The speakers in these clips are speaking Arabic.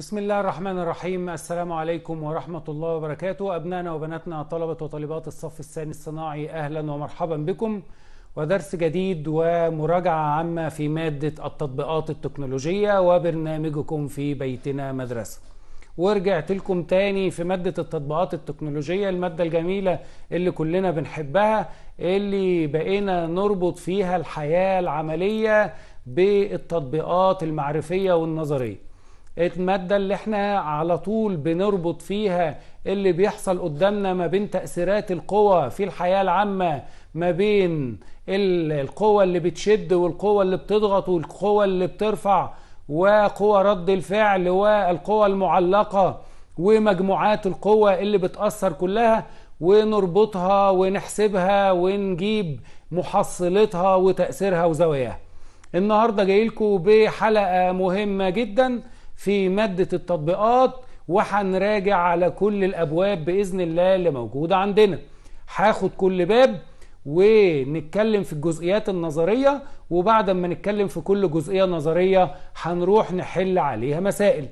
بسم الله الرحمن الرحيم السلام عليكم ورحمة الله وبركاته أبنائنا وبناتنا طلبة وطالبات الصف الثاني الصناعي أهلا ومرحبا بكم ودرس جديد ومراجعة عامة في مادة التطبيقات التكنولوجية وبرنامجكم في بيتنا مدرسة ورجعت لكم تاني في مادة التطبيقات التكنولوجية المادة الجميلة اللي كلنا بنحبها اللي بقينا نربط فيها الحياة العملية بالتطبيقات المعرفية والنظرية المادة اللي احنا على طول بنربط فيها اللي بيحصل قدامنا ما بين تأثيرات القوى في الحياة العامة ما بين القوى اللي بتشد والقوى اللي بتضغط والقوى اللي بترفع وقوى رد الفعل والقوى المعلقة ومجموعات القوى اللي بتأثر كلها ونربطها ونحسبها ونجيب محصلتها وتأثيرها وزواياها النهاردة جايلكم بحلقة مهمة جدا في مادة التطبيقات وهنراجع على كل الابواب باذن الله اللي موجوده عندنا هاخد كل باب ونتكلم في الجزئيات النظريه وبعد ما نتكلم في كل جزئيه نظريه هنروح نحل عليها مسائل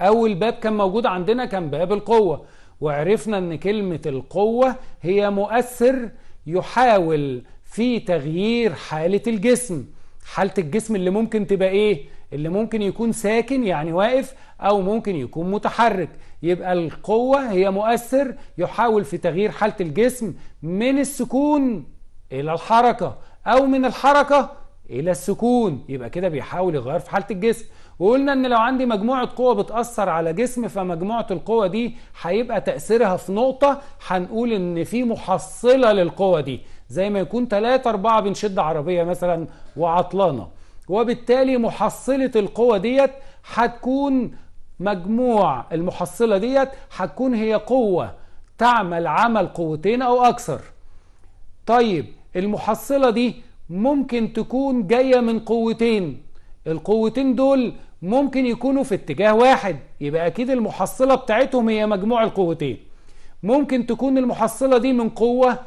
اول باب كان موجود عندنا كان باب القوه وعرفنا ان كلمه القوه هي مؤثر يحاول في تغيير حاله الجسم حاله الجسم اللي ممكن تبقى ايه اللي ممكن يكون ساكن يعني واقف أو ممكن يكون متحرك يبقى القوة هي مؤثر يحاول في تغيير حالة الجسم من السكون إلى الحركة أو من الحركة إلى السكون يبقى كده بيحاول يغير في حالة الجسم وقلنا ان لو عندي مجموعة قوة بتأثر على جسم فمجموعة القوة دي هيبقى تأثيرها في نقطة هنقول ان في محصلة للقوة دي زي ما يكون 3 4 بنشد عربية مثلا وعطلانة وبالتالي محصلة القوة ديت هتكون مجموع المحصلة ديت هتكون هي قوة تعمل عمل قوتين أو أكثر طيب المحصلة دي ممكن تكون جاية من قوتين القوتين دول ممكن يكونوا في اتجاه واحد يبقى أكيد المحصلة بتاعتهم هي مجموع القوتين ممكن تكون المحصلة دي من قوة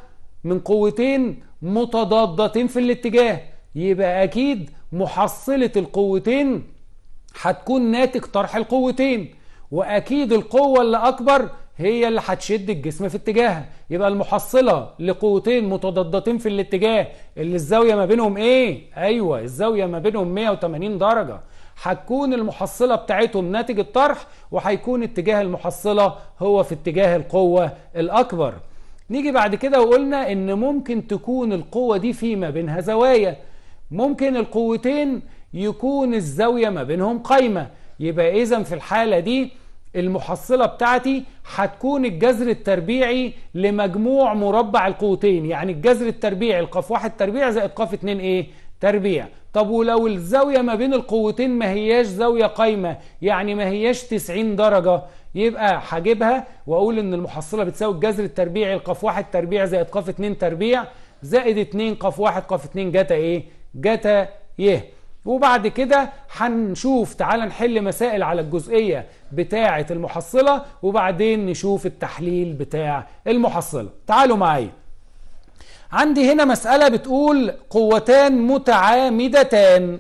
من قوتين متضادتين في الاتجاه يبقى أكيد محصلة القوتين هتكون ناتج طرح القوتين وأكيد القوة اللي أكبر هي اللي هتشد الجسم في اتجاهها يبقى المحصلة لقوتين متضادتين في الاتجاه اللي الزاوية ما بينهم ايه ايوه الزاوية ما بينهم 180 درجة هتكون المحصلة بتاعتهم ناتج الطرح وهيكون اتجاه المحصلة هو في اتجاه القوة الاكبر نيجي بعد كده وقلنا ان ممكن تكون القوة دي فيما بينها زوايا ممكن القوتين يكون الزاوية ما بينهم قايمة يبقى إذا في الحالة دي المحصلة بتاعتي هتكون الجذر التربيعي لمجموع مربع القوتين يعني الجذر التربيعي القاف واحد تربيع زائد قاف اتنين ايه تربيع طب ولو الزاوية ما بين القوتين ما هياش زاوية قايمة يعني ما هياش 90 درجة يبقى هجيبها واقول ان المحصلة بتساوي الجذر التربيعي القاف واحد تربيع زائد قاف اتنين تربيع زائد اتنين قاف واحد قاف اتنين جتا ايه جتا يه وبعد كده هنشوف تعال نحل مسائل على الجزئية بتاعة المحصلة وبعدين نشوف التحليل بتاع المحصلة تعالوا معايا عندي هنا مسألة بتقول قوتان متعامدتان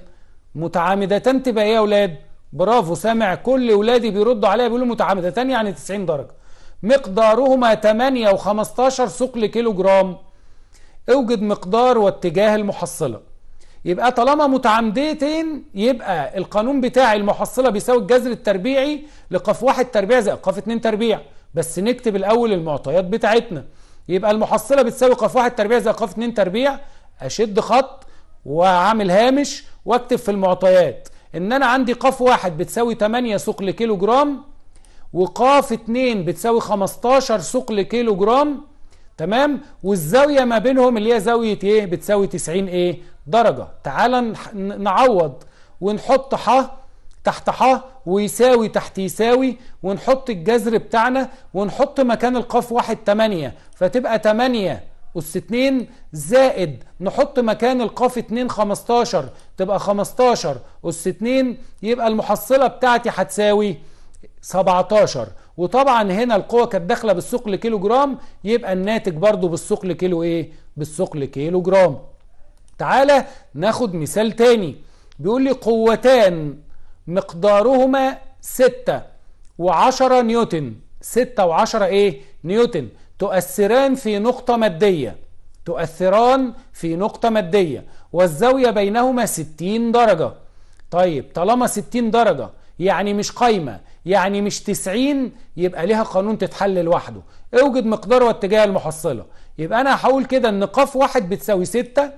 متعامدتان تبقى ايه يا ولاد برافو سامع كل ولادي بيردوا عليا بيقولوا متعامدتان يعني 90 درجة مقدارهما 8 و15 ثقل كيلو جرام اوجد مقدار واتجاه المحصلة يبقى طالما متعمدتين يبقى القانون بتاع المحصلة بيساوي الجذر التربيعي لقاف واحد تربيع زائد قاف اتنين تربيع بس نكتب الأول المعطيات بتاعتنا يبقى المحصلة بتساوي قاف واحد تربيع زائد قاف اتنين تربيع أشد خط وأعمل هامش وأكتب في المعطيات إن أنا عندي قاف واحد بتساوي 8 سوق لكيلو جرام وقاف 2 بتساوي 15 سوق لكيلو جرام تمام والزاوية ما بينهم اللي هي زاوية ايه بتساوي 90 ايه درجة تعال نعوض ونحط ح تحت ح ويساوي تحت يساوي ونحط الجذر بتاعنا ونحط مكان القاف واحد 8 فتبقى 8 أس 2 زائد نحط مكان القاف 2 15 تبقى 15 أس 2 يبقى المحصلة بتاعتي هتساوي 17 وطبعا هنا القوة كانت داخلة بالثقل كيلو جرام يبقى الناتج برضو بالثقل كيلو إيه؟ بالثقل كيلو جرام تعالى ناخد مثال تاني بيقول لي قوتان مقدارهما ستة وعشرة نيوتن ستة وعشرة ايه نيوتن تؤثران في نقطة مادية تؤثران في نقطة مادية والزاوية بينهما ستين درجة طيب طالما ستين درجة يعني مش قايمة يعني مش تسعين يبقى ليها قانون تتحل لوحده اوجد مقدار واتجاه المحصلة يبقى انا هقول كده ان قاف واحد بتساوي ستة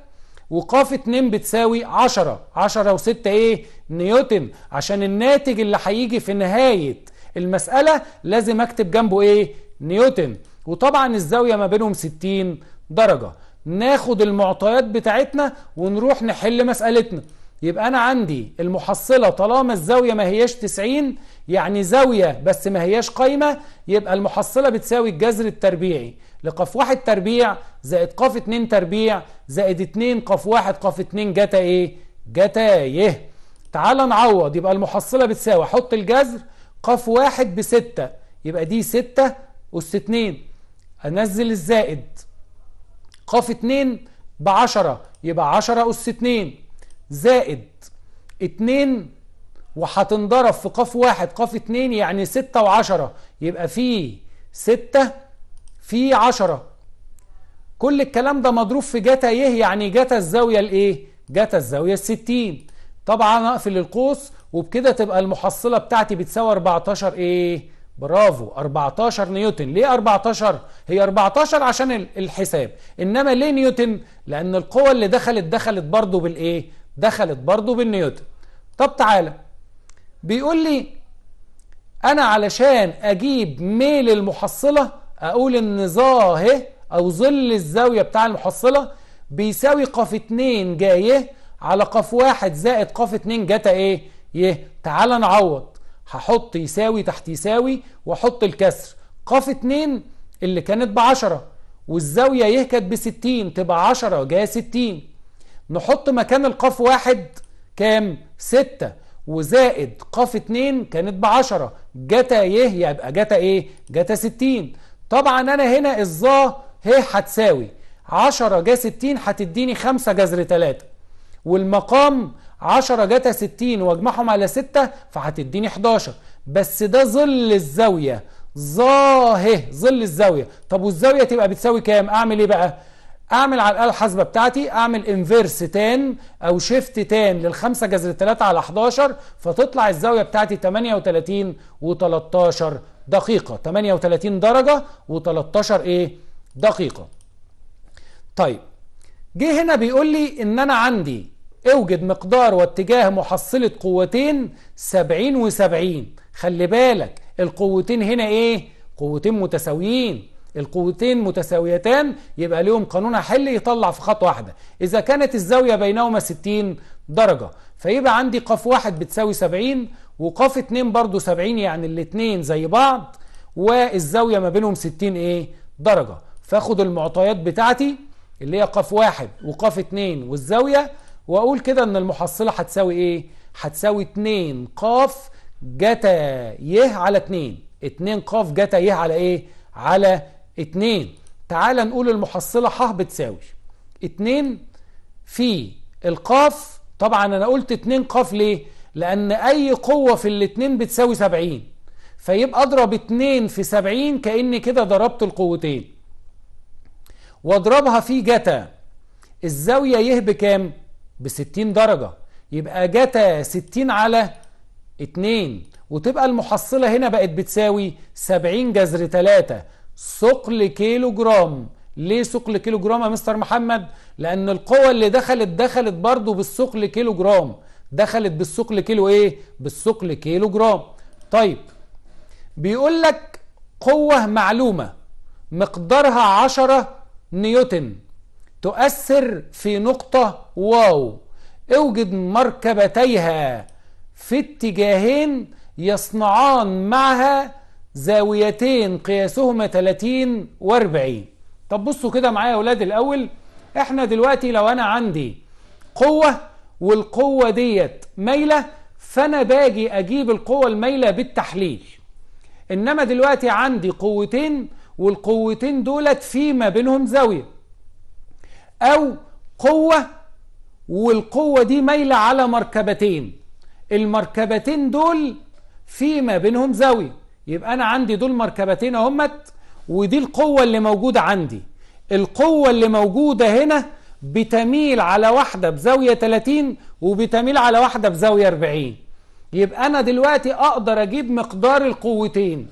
وقاف 2 بتساوي 10 10 و6 ايه نيوتن عشان الناتج اللي هيجي في نهاية المسألة لازم اكتب جنبه ايه نيوتن وطبعا الزاوية ما بينهم 60 درجة ناخد المعطيات بتاعتنا ونروح نحل مسألتنا يبقى انا عندي المحصلة طالما الزاوية ما هياش 90 يعني زاوية بس ما هياش قايمة يبقى المحصلة بتساوي الجذر التربيعي لقاف واحد تربيع زائد قاف اتنين تربيع زائد اتنين قاف واحد قاف اتنين جتا ايه جتا يه تعال نعوض يبقى المحصلة بتساوي حط الجذر قاف واحد بستة يبقى دي ستة أس اتنين أنزل الزائد قاف اتنين بعشرة يبقى عشرة أس اتنين زائد اتنين وهتنضرب في قاف واحد قاف اتنين يعني ستة وعشرة يبقى فيه ستة في عشرة كل الكلام ده مضروب في جتا يه يعني جتا الزاوية الايه جتا الزاوية الستين طبعا اقفل القوس وبكده تبقى المحصلة بتاعتي بتساوي 14 ايه برافو 14 نيوتن ليه 14 هي 14 عشان الحساب انما ليه نيوتن لان القوة اللي دخلت دخلت برضو بالايه دخلت برضو بالنيوتن طب تعالى بيقول لي انا علشان اجيب ميل المحصلة اقول ان ظا او ظل الزاوية بتاع المحصلة بيساوي قاف 2 جا ي على قاف 1 زائد قاف 2 جتا ايه ي تعال نعوض هحط يساوي تحت يساوي واحط الكسر قاف 2 اللي كانت ب 10 والزاوية ي كانت ب 60 تبقى 10 جا 60 نحط مكان القاف 1 كام 6 وزائد قاف 2 كانت ب 10 جتا ي يبقى جتا ايه جتا 60 طبعا انا هنا الظا ه هتساوي 10 جا 60 هتديني 5 جذر 3 والمقام 10 جتا 60 واجمعهم على 6 فهتديني 11 بس ده ظل الزاويه ظا هي ظل الزاويه طب والزاويه تبقى بتساوي كام اعمل ايه بقى اعمل على الاله الحاسبه بتاعتي اعمل انفيرس تان او شيفت تان لل5 جذر 3 على 11 فتطلع الزاويه بتاعتي 38 و13 دقيقة 38 درجة و13 ايه دقيقة طيب جه هنا بيقول لي ان انا عندي اوجد مقدار واتجاه محصلة قوتين 70 و70 خلي بالك القوتين هنا ايه قوتين متساويين القوتين متساويتان يبقى لهم قانون حل يطلع في خط واحدة إذا كانت الزاوية بينهما 60 درجة فيبقى عندي قف واحد بتساوي 70 وقاف اتنين برضو سبعين يعني الاتنين زي بعض والزاوية ما بينهم ستين ايه درجة فاخد المعطيات بتاعتي اللي هي قاف واحد وقاف اتنين والزاوية واقول كده ان المحصلة هتساوي ايه هتساوي اتنين قاف جتا يه على اتنين اتنين قاف جتا يه على ايه على اتنين تعال نقول المحصلة ح بتساوي اتنين في القاف طبعا انا قلت اتنين قاف ليه لأن أي قوة في الاتنين بتساوي سبعين فيبقى أضرب اتنين في سبعين كأني كده ضربت القوتين واضربها في جتا الزاوية يه بكام؟ بستين درجة يبقى جتا ستين على اتنين وتبقى المحصلة هنا بقت بتساوي سبعين جذر تلاتة ثقل كيلو جرام ليه ثقل كيلو جرام يا مستر محمد؟ لأن القوة اللي دخلت دخلت برضه بالثقل كيلو جرام دخلت بالثقل كيلو ايه بالثقل كيلو جرام طيب بيقول لك قوة معلومة مقدارها 10 نيوتن تؤثر في نقطة واو اوجد مركبتيها في اتجاهين يصنعان معها زاويتين قياسهما 30 و40 طب بصوا كده معايا يا اولاد الاول احنا دلوقتي لو انا عندي قوة والقوة ديت مايلة فأنا باجي أجيب القوة المايلة بالتحليل إنما دلوقتي عندي قوتين والقوتين دولت في ما بينهم زاوية أو قوة والقوة دي مايلة على مركبتين المركبتين دول في ما بينهم زاوية يبقى أنا عندي دول مركبتين أهمت ودي القوة اللي موجودة عندي القوة اللي موجودة هنا بتميل على واحدة بزاوية 30 وبتميل على واحدة بزاوية 40 يبقى أنا دلوقتي أقدر أجيب مقدار القوتين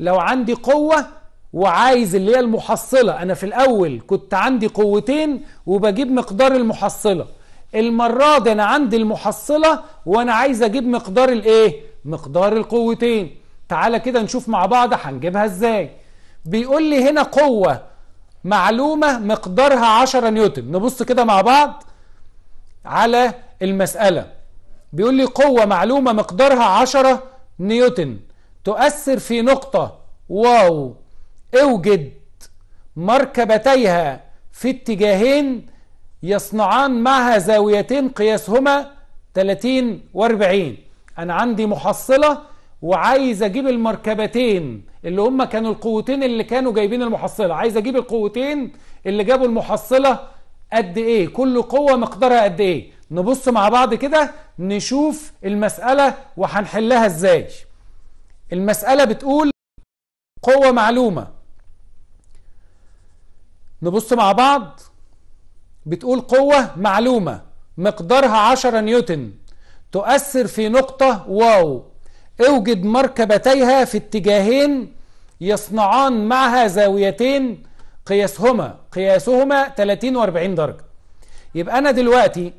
لو عندي قوة وعايز اللي هي المحصلة أنا في الأول كنت عندي قوتين وبجيب مقدار المحصلة المرة دي أنا عندي المحصلة وأنا عايز أجيب مقدار الإيه؟ مقدار القوتين تعالى كده نشوف مع بعض هنجيبها إزاي بيقول لي هنا قوة معلومة مقدارها 10 نيوتن نبص كده مع بعض على المسألة بيقول لي قوة معلومة مقدارها 10 نيوتن تؤثر في نقطة واو اوجد مركبتيها في اتجاهين يصنعان معها زاويتين قياسهما 30 و40 انا عندي محصلة وعايز اجيب المركبتين اللي هم كانوا القوتين اللي كانوا جايبين المحصلة عايز اجيب القوتين اللي جابوا المحصلة قد ايه كل قوة مقدارها قد ايه نبص مع بعض كده نشوف المسألة وهنحلها ازاي المسألة بتقول قوة معلومة نبص مع بعض بتقول قوة معلومة مقدارها 10 نيوتن تؤثر في نقطة واو اوجد مركبتيها في اتجاهين يصنعان معها زاويتين قياسهما قياسهما 30 و40 درجة يبقى أنا دلوقتي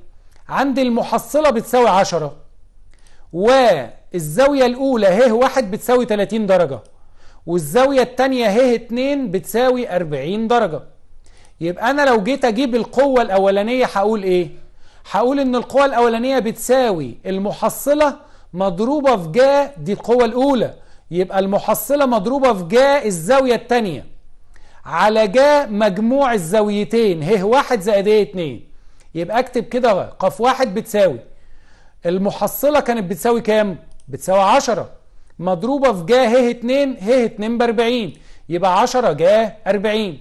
عندي المحصلة بتساوي 10 والزاوية الأولى ه واحد بتساوي 30 درجة والزاوية التانية ه 2 بتساوي 40 درجة يبقى أنا لو جيت أجيب القوة الأولانية هقول إيه؟ هقول إن القوة الأولانية بتساوي المحصلة مضروبة في جا دي القوة الأولى يبقى المحصلة مضروبة في جا الزاوية الثانية على جا مجموع الزاويتين ه واحد زائد ايه اتنين يبقى اكتب كده ق واحد بتساوي المحصلة كانت بتساوي كام؟ بتساوي 10 مضروبة في جا ه 2 ه 2 ب 40 يبقى 10 جا 40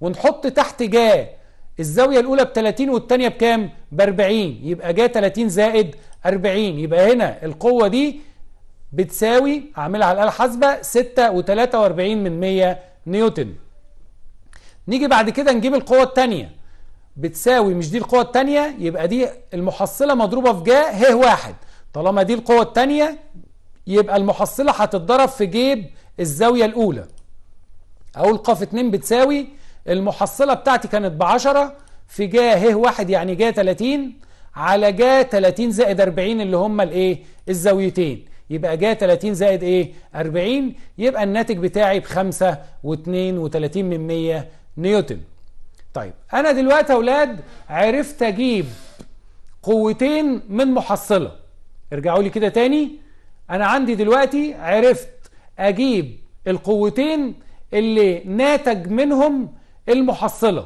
ونحط تحت جا الزاوية الأولى ب 30 والثانية بكام؟ ب 40 يبقى جه 30 زائد 40 يبقى هنا القوة دي بتساوي أعملها على الآلة الحاسبة 43 من 100 نيوتن نيجي بعد كده نجيب القوة التانية بتساوي مش دي القوة التانية يبقى دي المحصلة مضروبة في جا ه واحد طالما دي القوة التانية يبقى المحصلة هتتضرب في جيب الزاوية الأولى أقول في 2 بتساوي المحصلة بتاعتي كانت بعشرة في جا ه واحد يعني جا 30 على جا 30 زائد 40 اللي هما الايه الزاويتين يبقى جا 30 زائد ايه 40 يبقى الناتج بتاعي ب 5 و 32 من 100 نيوتن طيب انا دلوقتي يا اولاد عرفت اجيب قوتين من محصلة ارجعوا لي كده تاني انا عندي دلوقتي عرفت اجيب القوتين اللي ناتج منهم المحصلة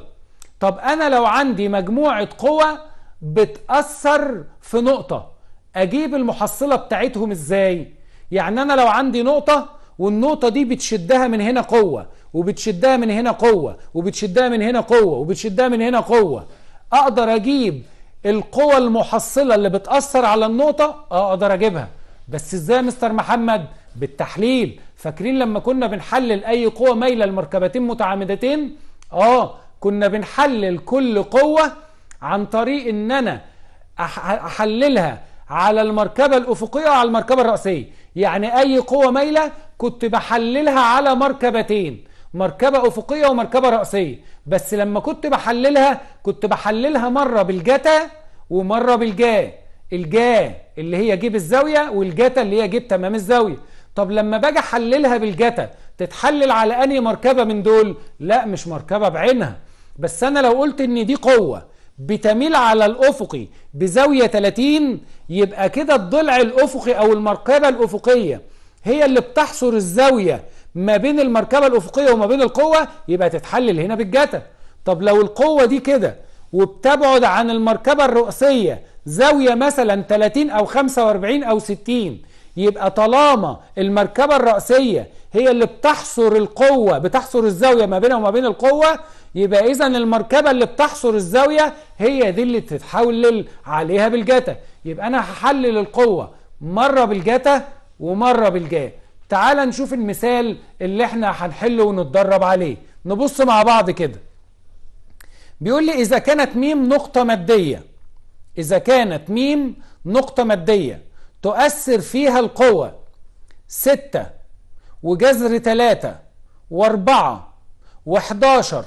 طب أنا لو عندي مجموعة قوة بتأثر في نقطة أجيب المحصلة بتاعتهم إزاي؟ يعني أنا لو عندي نقطة والنقطة دي بتشدها من هنا قوة وبتشدها من هنا قوة وبتشدها من هنا قوة وبتشدها من هنا قوة أقدر أجيب القوة المحصلة اللي بتأثر على النقطة آه، أقدر أجيبها بس إزاي مستر محمد؟ بالتحليل فاكرين لما كنا بنحلل أي قوة مايلة لمركبتين متعامدتين؟ اه كنا بنحلل كل قوة عن طريق ان انا احللها على المركبة الافقية وعلى المركبة الرأسية يعني اي قوة مايلة كنت بحللها على مركبتين مركبة افقية ومركبة رأسية بس لما كنت بحللها كنت بحللها مرة بالجتا ومرة بالجا الجا اللي هي جيب الزاوية والجتا اللي هي جيب تمام الزاوية طب لما باجي احللها بالجتا تتحلل على أنهي مركبة من دول لا مش مركبة بعينها بس أنا لو قلت إن دي قوة بتميل على الأفقي بزاوية 30 يبقى كده الضلع الأفقي أو المركبة الأفقية هي اللي بتحصر الزاوية ما بين المركبة الأفقية وما بين القوة يبقى تتحلل هنا بالجتا طب لو القوة دي كده وبتبعد عن المركبة الرئيسية زاوية مثلا 30 أو 45 أو 60 يبقى طالما المركبة الرأسية هي اللي بتحصر القوة بتحصر الزاوية ما بينها وما بين القوة يبقى إذا المركبة اللي بتحصر الزاوية هي دي اللي تتحول عليها بالجتا يبقى أنا هحلل القوة مرة بالجتا ومرة بالجا تعال نشوف المثال اللي احنا هنحله ونتدرب عليه نبص مع بعض كده بيقول لي إذا كانت ميم نقطة مادية إذا كانت ميم نقطة مادية تؤثر فيها القوة ستة وجذر تلاتة واربعة وحداشر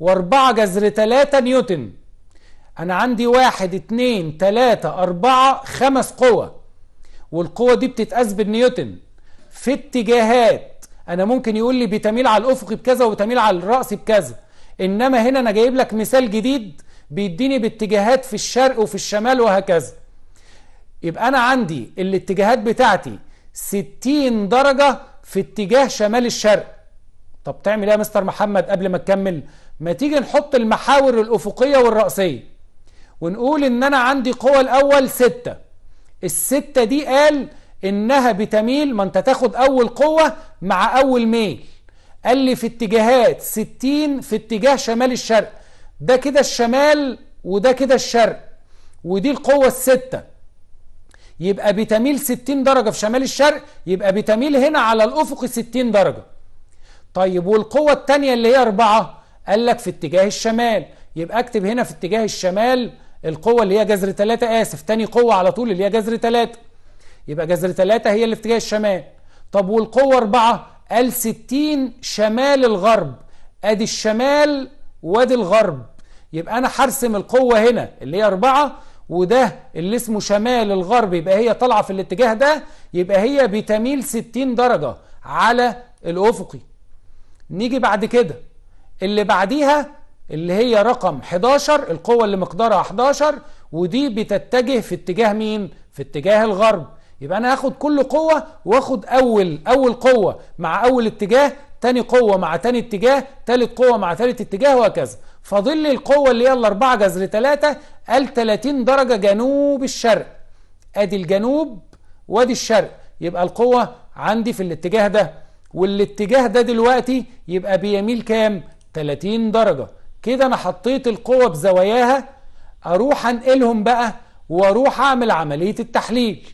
واربعة جذر تلاتة نيوتن أنا عندي واحد اتنين تلاتة أربعة خمس قوة والقوة دي بتتقاس بالنيوتن في اتجاهات أنا ممكن يقول لي بتميل على الأفق بكذا وبتميل على الرأس بكذا إنما هنا أنا جايب لك مثال جديد بيديني باتجاهات في الشرق وفي الشمال وهكذا يبقى أنا عندي الاتجاهات بتاعتي 60 درجة في اتجاه شمال الشرق طب تعمل ايه يا مستر محمد قبل ما تكمل ما تيجي نحط المحاور الأفقية والرأسية ونقول إن أنا عندي قوة الأول ستة الستة دي قال إنها بتميل ما أنت تاخد أول قوة مع أول ميل قال لي في اتجاهات ستين في اتجاه شمال الشرق ده كده الشمال وده كده الشرق ودي القوة الستة يبقى بتميل 60 درجة في شمال الشرق يبقى بتميل هنا على الأفق 60 درجة طيب والقوة الثانية اللي هي 4 قال لك في اتجاه الشمال يبقى اكتب هنا في اتجاه الشمال القوة اللي هي جذر 3 آسف تاني قوة على طول اللي هي جذر 3 يبقى جذر 3 هي اللي في اتجاه الشمال طب والقوة 4 قال 60 شمال الغرب ادي الشمال وادي الغرب يبقى انا هرسم القوة هنا اللي هي 4 وده اللي اسمه شمال الغرب يبقى هي طالعة في الاتجاه ده يبقى هي بتميل 60 درجة على الأفقي نيجي بعد كده اللي بعديها اللي هي رقم 11 القوة اللي مقدارها 11 ودي بتتجه في اتجاه مين؟ في اتجاه الغرب يبقى أنا هاخد كل قوة واخد أول أول قوة مع أول اتجاه تاني قوة مع تاني اتجاه تالت قوة مع تالت اتجاه وهكذا فظل القوة اللي هي الأربعة جذر تلاتة قال 30 درجة جنوب الشرق أدي الجنوب وادي الشرق يبقى القوة عندي في الاتجاه ده والاتجاه ده دلوقتي يبقى بيميل كام 30 درجة كده أنا حطيت القوة بزواياها أروح أنقلهم بقى وأروح أعمل عملية التحليل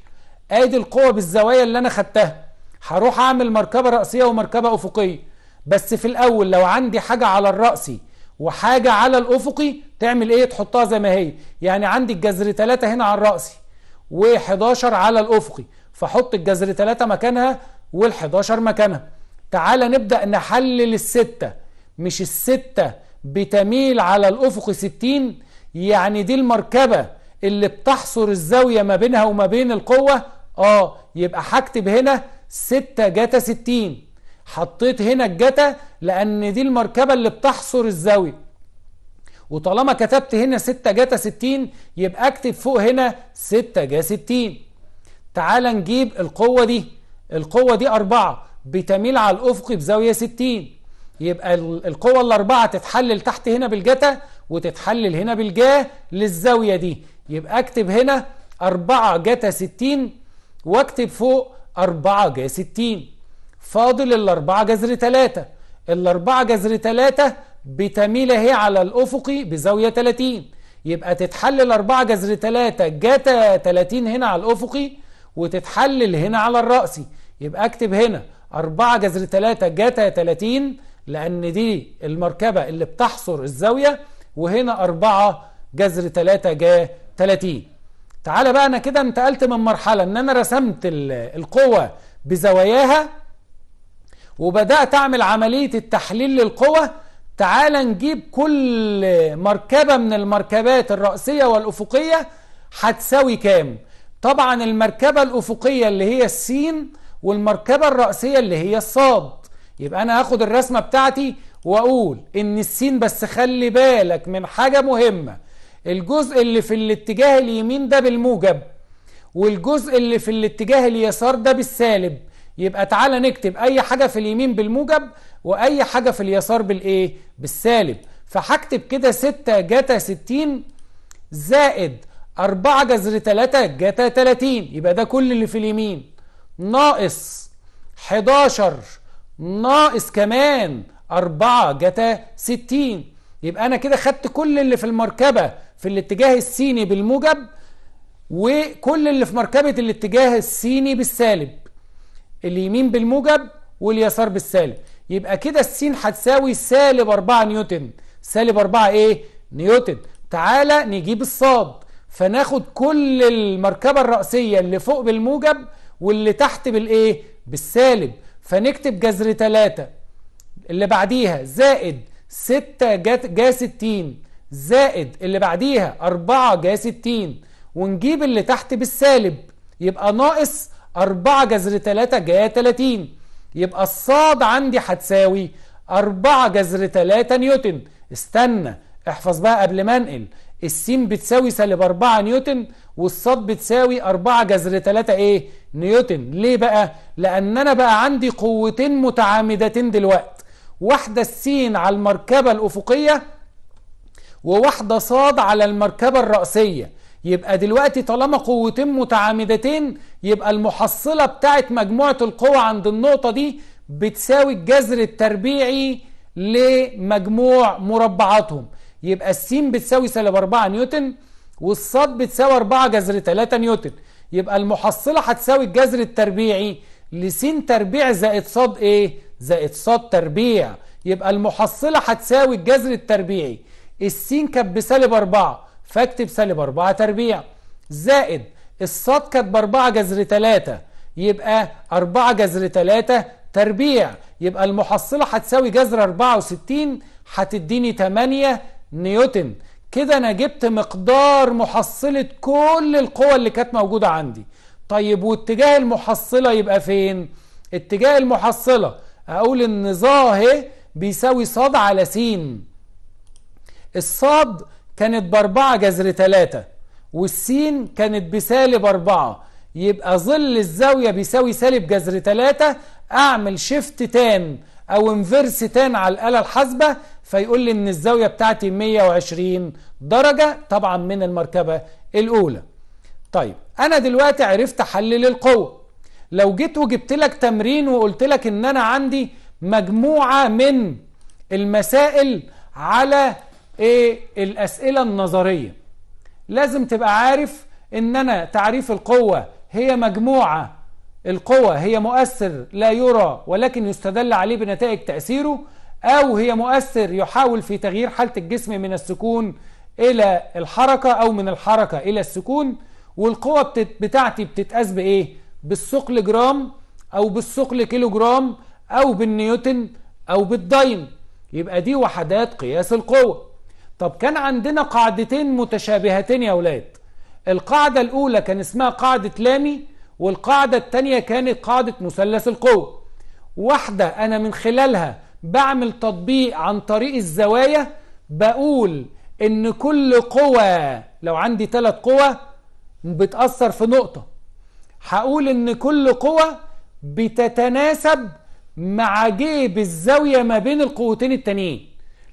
أدي القوة بالزوايا اللي أنا خدتها هروح أعمل مركبة رأسية ومركبة أفقية بس في الأول لو عندي حاجة على الرأسي وحاجة على الأفقي تعمل إيه تحطها زي ما هي يعني عندي الجذر 3 هنا على الرأسي و11 على الأفقي فحط الجذر 3 مكانها وال11 مكانها تعال نبدأ نحلل الستة مش الستة بتميل على الأفق 60 يعني دي المركبة اللي بتحصر الزاوية ما بينها وما بين القوة اه يبقى هكتب هنا 6 جتا 60 حطيت هنا الجتا لأن دي المركبة اللي بتحصر الزاوية وطالما كتبت هنا 6 جتا 60 يبقى اكتب فوق هنا 6 جا 60 تعال نجيب القوة دي القوة دي 4 بتميل على الافق بزاوية 60 يبقى القوة الأربعة تتحلل تحت هنا بالجتا وتتحلل هنا بالجا للزاوية دي يبقى اكتب هنا 4 جتا 60 واكتب فوق 4 جا 60 فاضل الأربعة جذر ثلاثة الأربعة جذر ثلاثة بتميل هي على الأفقي بزاوية 30 يبقى تتحلل 4 جذر 3 جتا 30 هنا على الأفقي وتتحلل هنا على الرأسي يبقى اكتب هنا 4 جذر 3 جتا 30 لأن دي المركبة اللي بتحصر الزاوية وهنا 4 جذر 3 جا 30 تعالى بقى أنا كده انتقلت من مرحلة إن أنا رسمت القوة بزواياها وبدأت أعمل عملية التحليل للقوى تعال نجيب كل مركبة من المركبات الرأسية والأفقية هتساوي كام طبعا المركبة الأفقية اللي هي السين والمركبة الرأسية اللي هي الصاد يبقى أنا هاخد الرسمة بتاعتي وأقول إن السين بس خلي بالك من حاجة مهمة الجزء اللي في الاتجاه اليمين ده بالموجب والجزء اللي في الاتجاه اليسار ده بالسالب يبقى تعالى نكتب اي حاجه في اليمين بالموجب واي حاجه في اليسار بالايه بالسالب فهكتب كده 6 جتا 60 زائد 4 جذر 3 جتا 30 يبقى ده كل اللي في اليمين ناقص 11 ناقص كمان 4 جتا 60 يبقى انا كده خدت كل اللي في المركبه في الاتجاه السيني بالموجب وكل اللي في مركبه الاتجاه السيني بالسالب اليمين بالموجب واليسار بالسالب يبقى كده السين هتساوي سالب 4 نيوتن سالب 4 ايه نيوتن تعالى نجيب الصاد فناخد كل المركبة الرأسية اللي فوق بالموجب واللي تحت بالايه بالسالب فنكتب جذر 3 اللي بعديها زائد 6 جا 60 زائد اللي بعديها 4 جا 60 ونجيب اللي تحت بالسالب يبقى ناقص 4 جذر 3 جايه 30 يبقى الصاد عندي هتساوي 4 جذر 3 نيوتن استنى احفظ بقى قبل ما انقل السين بتساوي سالب 4 نيوتن والصاد بتساوي 4 جذر 3 ايه نيوتن ليه بقى لان انا بقى عندي قوتين متعامدتين دلوقت واحده السين على المركبه الافقيه وواحده صاد على المركبه الراسيه يبقى دلوقتي طالما قوتين متعامدتين يبقى المحصلة بتاعت مجموعة القوى عند النقطة دي بتساوي الجذر التربيعي لمجموع مربعاتهم يبقى السين بتساوي سالب 4 نيوتن والصاد بتساوي 4 جذر 3 نيوتن يبقى المحصلة هتساوي الجذر التربيعي لسين تربيع زائد صاد ايه زائد صاد تربيع يبقى المحصلة هتساوي الجذر التربيعي السين كانت بسالب 4 فاكتب سالب 4 تربيع زائد الصاد كانت ب 4 جذر 3 يبقى 4 جذر 3 تربيع يبقى المحصلة هتساوي جذر 64 هتديني 8 نيوتن كده أنا جبت مقدار محصلة كل القوى اللي كانت موجودة عندي طيب واتجاه المحصلة يبقى فين؟ اتجاه المحصلة أقول إن ظاهي بيساوي صاد على س الصاد كانت باربعة جذر تلاتة والسين كانت بسالب أربعة يبقى ظل الزاوية بيساوي سالب جذر تلاتة أعمل شيفت تان أو انفيرس تان على الآلة الحاسبة فيقول لي إن الزاوية بتاعتي 120 درجة طبعا من المركبة الأولى طيب أنا دلوقتي عرفت أحلل القوة لو جيت وجبت لك تمرين وقلت لك إن أنا عندي مجموعة من المسائل على ايه الاسئله النظريه لازم تبقى عارف ان انا تعريف القوه هي مجموعه القوه هي مؤثر لا يرى ولكن يستدل عليه بنتائج تاثيره او هي مؤثر يحاول في تغيير حاله الجسم من السكون الى الحركه او من الحركه الى السكون والقوه بتاعتي بتتقاس بايه بالثقل جرام او بالثقل كيلو جرام او بالنيوتن او بالداين يبقى دي وحدات قياس القوه طب كان عندنا قاعدتين متشابهتين يا أولاد القاعدة الأولى كان اسمها قاعدة لامي والقاعدة التانية كانت قاعدة مثلث القوة واحدة أنا من خلالها بعمل تطبيق عن طريق الزوايا بقول إن كل قوة لو عندي ثلاث قوة بتأثر في نقطة هقول إن كل قوة بتتناسب مع جيب الزاوية ما بين القوتين التانيين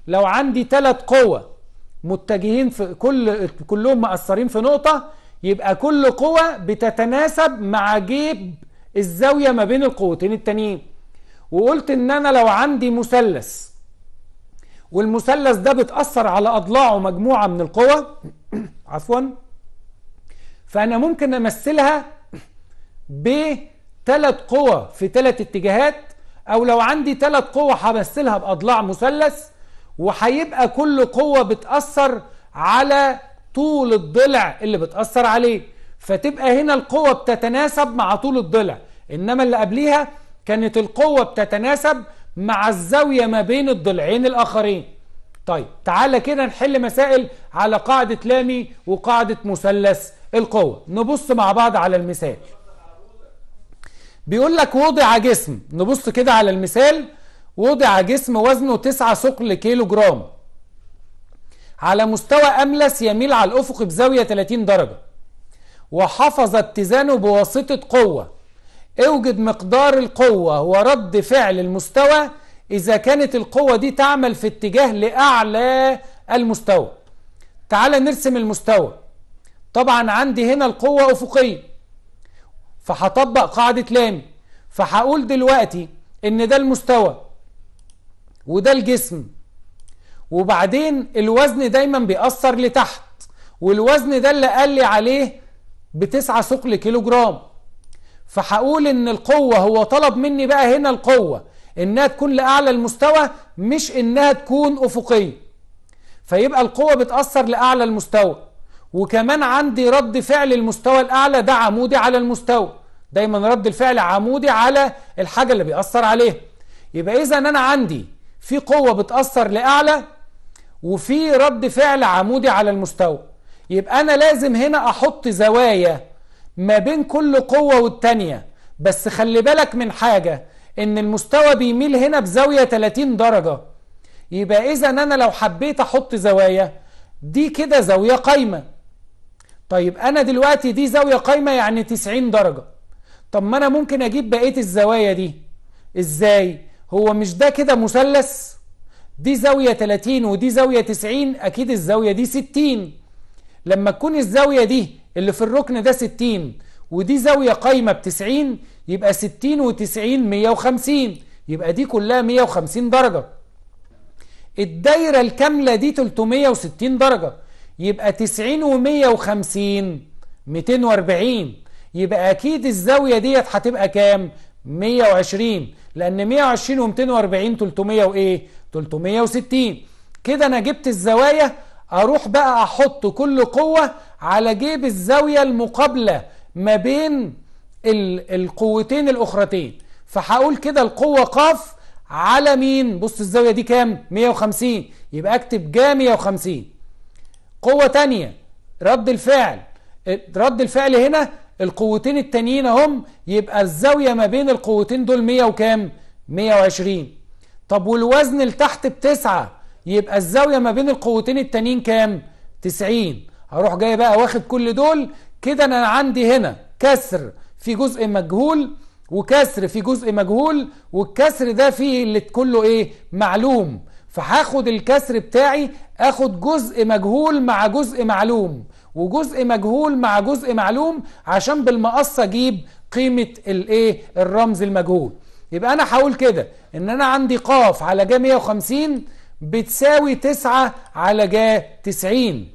لو عندي ثلاث قوة متجهين في كل كلهم مقصرين في نقطة يبقى كل قوة بتتناسب مع جيب الزاوية ما بين القوتين التانيين وقلت ان انا لو عندي مثلث والمثلث ده بتأثر على أضلاعه مجموعة من القوى عفوا فأنا ممكن أمثلها بثلاث قوى في ثلاث اتجاهات أو لو عندي ثلاث قوى همثلها بأضلاع مثلث وهيبقى كل قوة بتأثر على طول الضلع اللي بتأثر عليه فتبقى هنا القوة بتتناسب مع طول الضلع إنما اللي قبليها كانت القوة بتتناسب مع الزاوية ما بين الضلعين الآخرين طيب تعالى كده نحل مسائل على قاعدة لامي وقاعدة مثلث القوة نبص مع بعض على المثال بيقول لك وضع جسم نبص كده على المثال وضع جسم وزنه 9 ثقل كيلو جرام على مستوى أملس يميل على الأفق بزاوية 30 درجة وحفظ اتزانه بواسطة قوة اوجد مقدار القوة ورد فعل المستوى إذا كانت القوة دي تعمل في اتجاه لأعلى المستوى تعال نرسم المستوى طبعا عندي هنا القوة أفقية فهطبق قاعدة لام فهقول دلوقتي إن ده المستوى وده الجسم وبعدين الوزن دايما بيأثر لتحت والوزن ده اللي قال لي عليه بتسعة ثقل كيلو جرام فهقول ان القوة هو طلب مني بقى هنا القوة انها تكون لأعلى المستوى مش انها تكون افقية فيبقى القوة بتأثر لأعلى المستوى وكمان عندي رد فعل المستوى الأعلى ده عمودي على المستوى دايما رد الفعل عمودي على الحاجة اللي بيأثر عليها يبقى إذا أنا عندي في قوة بتأثر لأعلى وفي رد فعل عمودي على المستوى يبقى أنا لازم هنا أحط زوايا ما بين كل قوة والتانية بس خلي بالك من حاجة إن المستوى بيميل هنا بزاوية 30 درجة يبقى إذا أنا لو حبيت أحط زوايا دي كده زاوية قايمة طيب أنا دلوقتي دي زاوية قايمة يعني 90 درجة طب ما أنا ممكن أجيب بقية الزوايا دي إزاي؟ هو مش ده كده مثلث دي زاوية 30 ودي زاوية 90 أكيد الزاوية دي 60 لما تكون الزاوية دي اللي في الركن ده 60 ودي زاوية قايمة ب 90 يبقى 60 و90 150 يبقى دي كلها 150 درجة الدايرة الكاملة دي 360 درجة يبقى 90 و150 240 يبقى أكيد الزاوية ديت هتبقى كام؟ 120 لأن 120 و240 300 وإيه 360 كده أنا جبت الزوايا أروح بقى أحط كل قوة على جيب الزاوية المقابلة ما بين القوتين الأخرتين فهقول كده القوة قاف على مين بص الزاوية دي كام 150 يبقى أكتب جا 150 قوة تانية رد الفعل رد الفعل هنا القوتين التانيين هم يبقى الزاوية ما بين القوتين دول 100 وكام 120 طب والوزن لتحت بتسعة يبقى الزاوية ما بين القوتين التانيين كام 90 هروح جاي بقى واخد كل دول كده انا عندي هنا كسر في جزء مجهول وكسر في جزء مجهول والكسر ده فيه اللي كله ايه معلوم فهاخد الكسر بتاعي اخد جزء مجهول مع جزء معلوم وجزء مجهول مع جزء معلوم عشان بالمقص اجيب قيمه الايه الرمز المجهول يبقى انا هقول كده ان انا عندي قاف على جا 150 بتساوي 9 على جا 90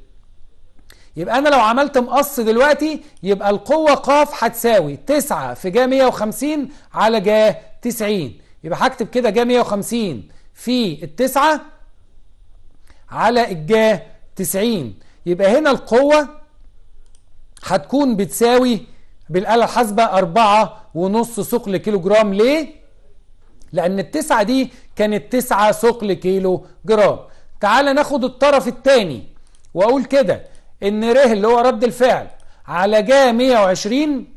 يبقى انا لو عملت مقص دلوقتي يبقى القوه قاف هتساوي 9 في جا 150 على جا 90 يبقى هكتب كده جا 150 في التسعة على الجا 90 يبقى هنا القوة هتكون بتساوي بالآلة الحاسبة أربعة ونص ثقل كيلو جرام ليه؟ لأن التسعة دي كانت تسعة ثقل كيلو جرام تعال ناخد الطرف الثاني وأقول كده إن ره اللي هو رد الفعل على جا 120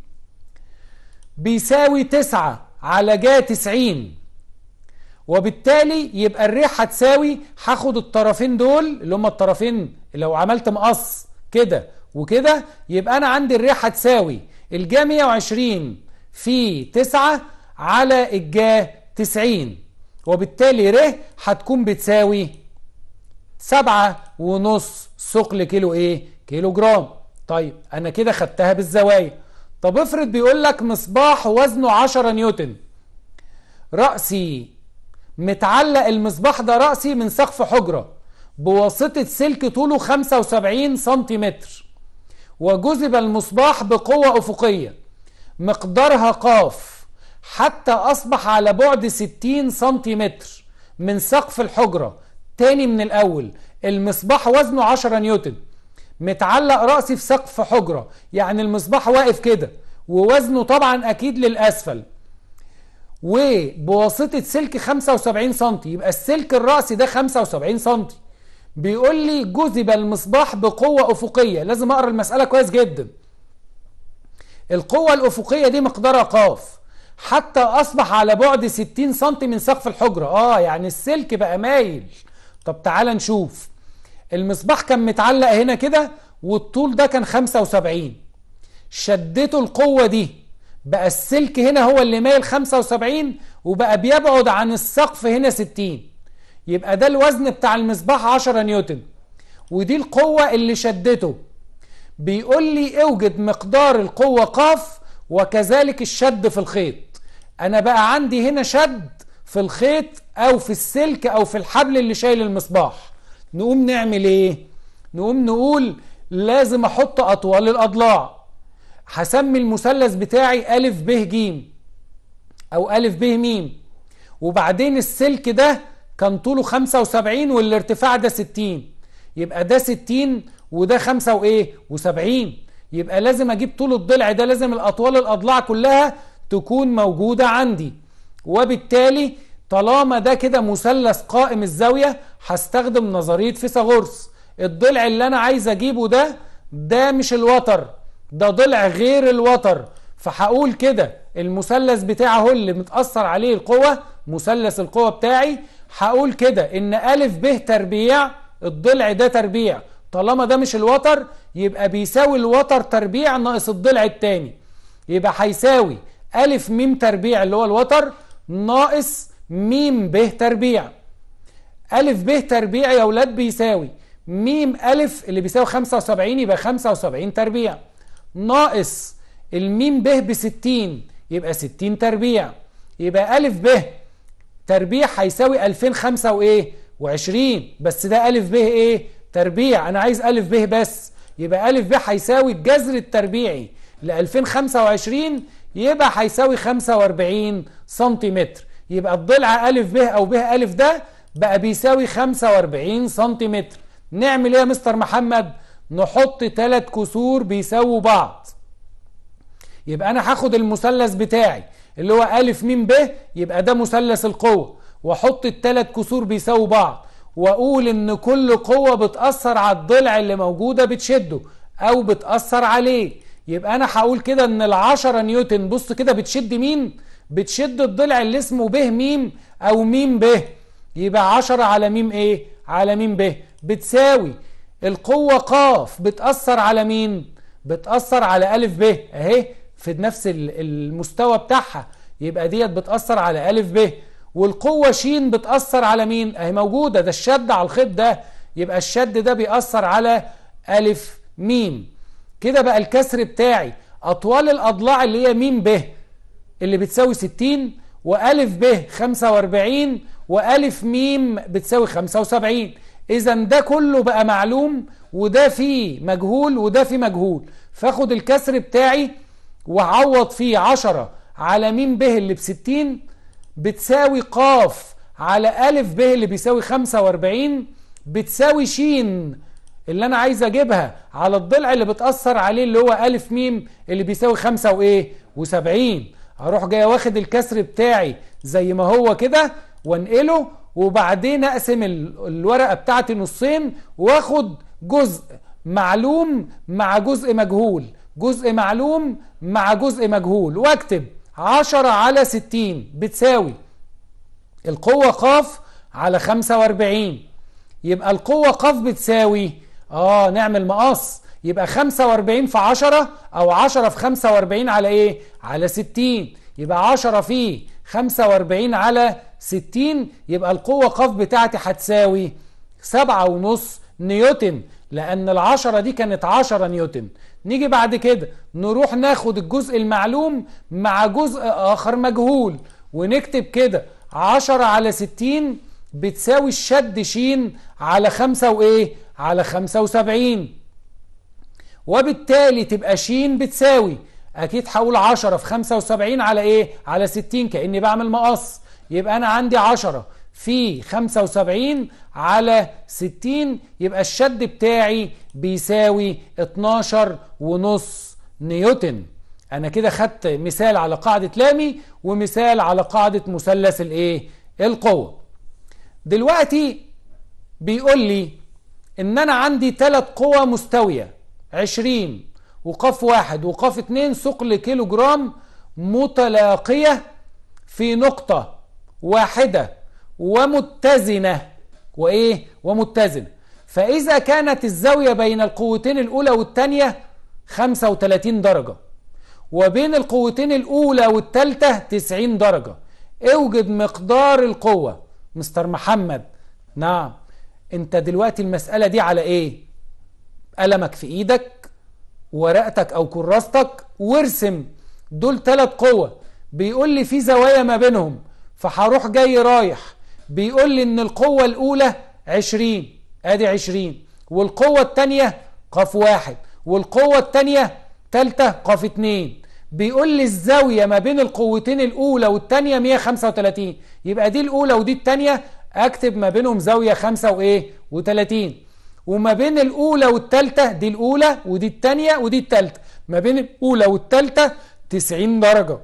بيساوي 9 على جا 90 وبالتالي يبقى الريح هتساوي هاخد الطرفين دول اللي هما الطرفين لو عملت مقص كده وكده يبقى انا عندي الريح هتساوي الجا 120 في 9 على الجا 90 وبالتالي ر هتكون بتساوي سبعة ونص ثقل كيلو ايه كيلو جرام طيب انا كده خدتها بالزوايا طب افرض بيقول لك مصباح وزنه 10 نيوتن رأسي متعلق المصباح ده رأسي من سقف حجرة بواسطة سلك طوله 75 سنتيمتر وجذب المصباح بقوة أفقية مقدارها قاف حتى أصبح على بعد 60 سنتيمتر من سقف الحجرة تاني من الأول المصباح وزنه 10 نيوتن متعلق رأسي في سقف حجرة يعني المصباح واقف كده ووزنه طبعا أكيد للأسفل وبواسطة سلك 75 سم يبقى السلك الرأسي ده 75 سم بيقول لي جذب المصباح بقوة أفقية لازم أقرأ المسألة كويس جدا القوة الأفقية دي مقدارها قاف حتى أصبح على بعد 60 سم من سقف الحجرة آه يعني السلك بقى مايل طب تعالى نشوف المصباح كان متعلق هنا كده والطول ده كان 75 شدته القوة دي بقى السلك هنا هو اللي مايل 75 وبقى بيبعد عن السقف هنا 60 يبقى ده الوزن بتاع المصباح 10 نيوتن ودي القوة اللي شدته بيقول لي اوجد مقدار القوة قاف وكذلك الشد في الخيط انا بقى عندي هنا شد في الخيط او في السلك او في الحبل اللي شايل المصباح نقوم نعمل ايه نقوم نقول لازم احط اطوال الاضلاع هسمي المثلث بتاعي ألف ب ج أو ألف ب م وبعدين السلك ده كان طوله 75 والارتفاع ده 60 يبقى ده 60 وده 5 وإيه و70 يبقى لازم أجيب طول الضلع ده لازم الأطوال الأضلاع كلها تكون موجودة عندي وبالتالي طالما ده كده مثلث قائم الزاوية هستخدم نظرية فيثاغورس الضلع اللي أنا عايز أجيبه ده ده مش الوتر ده ضلع غير الوتر فهقول كده المثلث بتاعه اللي متأثر عليه القوة مثلث القوة بتاعي هقول كده ان ألف ب تربيع الضلع ده تربيع طالما ده مش الوتر يبقى بيساوي الوتر تربيع ناقص الضلع التاني يبقى هيساوي ألف ميم تربيع اللي هو الوتر ناقص ميم ب تربيع ألف ب تربيع يا ولاد بيساوي ميم ألف اللي بيساوي 75 يبقى 75 تربيع ناقص الميم ب ب 60 يبقى 60 تربيع يبقى ألف ب تربيع هيساوي 2005 وإيه و20 بس ده ألف ب إيه تربيع أنا عايز ألف ب بس يبقى ألف ب هيساوي الجذر التربيعي ل 2025 يبقى هيساوي 45 سنتيمتر يبقى الضلع أ ب أو ب أ ده بقى بيساوي 45 سنتيمتر نعمل إيه يا مستر محمد؟ نحط ثلاث كسور بيساووا بعض يبقى انا هاخد المثلث بتاعي اللي هو الف م ب يبقى ده مثلث القوه واحط الثلاث كسور بيساووا بعض واقول ان كل قوه بتاثر على الضلع اللي موجوده بتشده او بتاثر عليه يبقى انا هقول كده ان ال10 نيوتن بص كده بتشد مين بتشد الضلع اللي اسمه ب م او م ب يبقى 10 على م ايه على م ب بتساوي القوة قاف بتأثر على مين بتأثر على ألف ب اهي في نفس المستوى بتاعها يبقى ديت بتأثر على ألف ب والقوة شين بتأثر على مين اهي موجودة ده الشد على الخيط ده يبقى الشد ده بيأثر على ألف ميم كده بقى الكسر بتاعي أطوال الأضلاع اللي هي ميم ب اللي بتساوي 60 وألف ب 45 وألف ميم بتساوي 75 إذا ده كله بقى معلوم وده فيه مجهول وده فيه مجهول فاخد الكسر بتاعي وعوض فيه 10 على م ب اللي بستين بتساوي ق على أ ب اللي بيساوي 45 بتساوي ش اللي أنا عايز أجيبها على الضلع اللي بتأثر عليه اللي هو أ م اللي بيساوي 5 وإيه و70 أروح جاي واخد الكسر بتاعي زي ما هو كده وانقله وبعدين اقسم الورقه بتاعتي نصين واخد جزء معلوم مع جزء مجهول جزء معلوم مع جزء مجهول واكتب 10 على 60 بتساوي القوة قاف على 45 يبقى القوة قاف بتساوي اه نعمل مقص يبقى 45 في 10 او 10 في 45 على ايه على 60 يبقى 10 في 45 على 60 يبقى القوة قف بتاعتي هتساوي 7.5 نيوتن لأن العشرة دي كانت 10 نيوتن نيجي بعد كده نروح ناخد الجزء المعلوم مع جزء آخر مجهول ونكتب كده 10 على 60 بتساوي الشد ش على 5 وإيه؟ على 75 وبالتالي تبقى ش بتساوي اكيد هتتحول 10 في 75 على ايه على 60 كاني بعمل مقص يبقى انا عندي 10 في 75 على 60 يبقى الشد بتاعي بيساوي 12 ونص نيوتن انا كده خدت مثال على قاعدة لامي ومثال على قاعدة مثلث الايه القوة دلوقتي بيقول لي ان انا عندي ثلاث قوى مستوية 20 وقاف واحد وقاف اتنين ثقل كيلو جرام متلاقية في نقطة واحدة ومتزنة وإيه ومتزنة فإذا كانت الزاوية بين القوتين الأولى والثانية 35 درجة وبين القوتين الأولى والثالثة 90 درجة اوجد مقدار القوة مستر محمد نعم انت دلوقتي المسألة دي على ايه قلمك في ايدك ورقتك أو كراستك وارسم دول تلات قوة بيقول لي في زوايا ما بينهم فهروح جاي رايح بيقول لي ان القوة الاولى عشرين ادي عشرين والقوة التانية قف واحد والقوة التانية تالتة قف اتنين بيقول لي الزاوية ما بين القوتين الاولى والتانية 135 يبقى دي الاولى ودي التانية اكتب ما بينهم زاوية خمسة وايه وتلاتين وما بين الأولى والثالثه دي الأولى ودي الثانيه ودي الثالثه ما بين الأولى والثالثه 90 درجة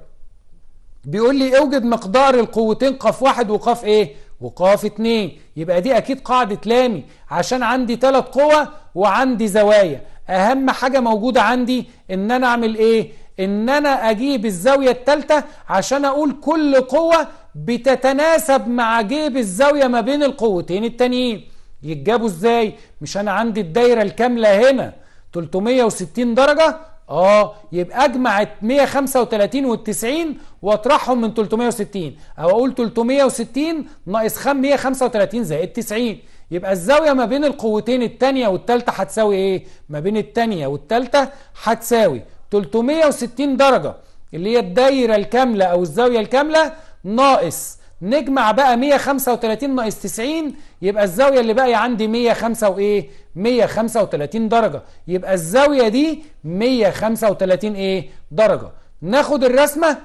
بيقول لي اوجد مقدار القوتين قاف واحد وقاف ايه وقاف اتنين يبقى دي اكيد قاعدة لامي عشان عندي تلات قوة وعندي زوايا اهم حاجة موجودة عندي ان انا اعمل ايه ان انا اجيب الزاوية التالتة عشان اقول كل قوة بتتناسب مع جيب الزاوية ما بين القوتين التانيين يتجابوا ازاي مش انا عندي الدايره الكامله هنا 360 درجه اه يبقى اجمع 135 و 90 واطرحهم من 360 او اقول 360 ناقص 135 زائد 90 يبقى الزاويه ما بين القوتين الثانيه والثالثه هتساوي ايه ما بين الثانيه والثالثه هتساوي 360 درجه اللي هي الدايره الكامله او الزاويه الكامله ناقص نجمع بقى 135 ناقص 90 يبقى الزاوية اللي باقية عندي 105 وإيه؟ 135 درجة يبقى الزاوية دي 135 إيه؟ درجة ناخد الرسمة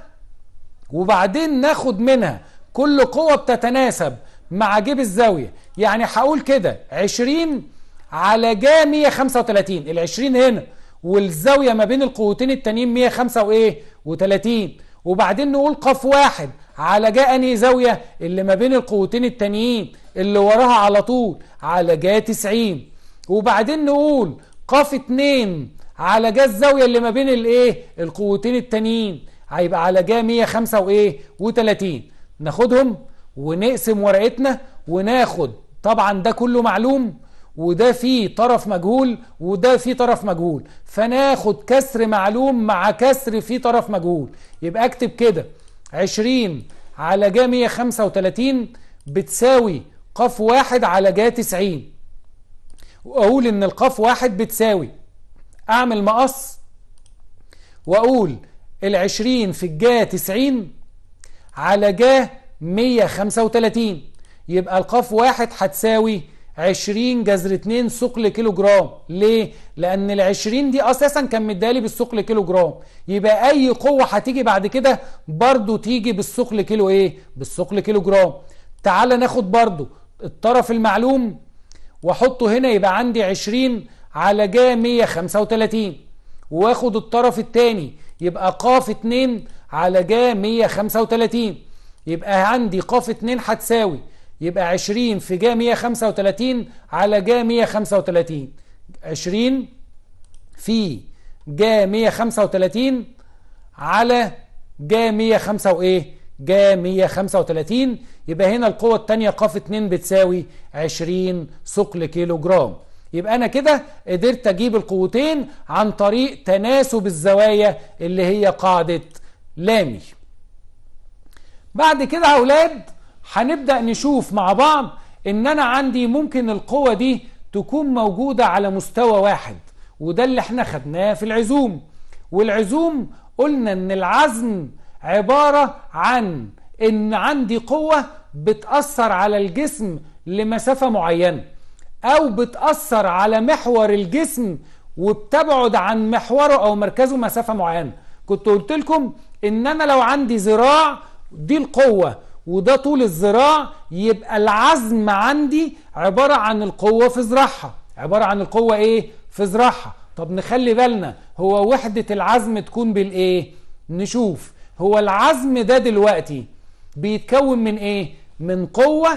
وبعدين ناخد منها كل قوة بتتناسب مع جيب الزاوية يعني هقول كده 20 على جا 135 ال 20 هنا والزاوية ما بين القوتين التانيين 105 وإيه؟ و30 وبعدين نقول قاف واحد على جاء انهي زاوية اللي ما بين القوتين التانيين اللي وراها على طول على جاء 90 وبعدين نقول قاف اتنين على جاء الزاوية اللي ما بين الايه القوتين التانيين هيبقى على جاء 105 وايه و30 ناخدهم ونقسم ورقتنا وناخد طبعا ده كله معلوم وده فيه طرف مجهول وده فيه طرف مجهول فناخد كسر معلوم مع كسر فيه طرف مجهول يبقى اكتب كده 20 على جا 135 بتساوي قاف واحد على جا 90 واقول ان القاف واحد بتساوي اعمل مقص واقول العشرين في الجا 90 على جا 135 يبقى القاف واحد هتساوي 20 جذر 2 ثقل كيلو جرام ليه لان ال20 دي اساسا كان مدالي بالثقل كيلو جرام يبقى اي قوه هتيجي بعد كده برضو تيجي بالثقل كيلو ايه بالثقل كيلو جرام تعال ناخد برضو الطرف المعلوم واحطه هنا يبقى عندي 20 على جا 135 واخد الطرف الثاني يبقى قاف 2 على جا 135 يبقى عندي قاف 2 هتساوي يبقى 20 في جا 135 على جا 135 20 في جا 135 على جا 105 وايه جا 135 يبقى هنا القوة الثانية قاف 2 بتساوي 20 ثقل كيلو جرام يبقى أنا كده قدرت أجيب القوتين عن طريق تناسب الزوايا اللي هي قاعدة لامي بعد كده يا أولاد هنبدأ نشوف مع بعض ان انا عندي ممكن القوة دي تكون موجودة على مستوى واحد وده اللي احنا خدناه في العزوم والعزوم قلنا ان العزم عبارة عن ان عندي قوة بتأثر على الجسم لمسافة معينة او بتأثر على محور الجسم وبتبعد عن محوره او مركزه مسافة معينة كنت قلت لكم ان انا لو عندي ذراع دي القوة وده طول الذراع يبقى العزم عندي عبارة عن القوة في ذراعها عبارة عن القوة ايه في ذراعها طب نخلي بالنا هو وحدة العزم تكون بالايه نشوف هو العزم ده دلوقتي بيتكون من ايه من قوة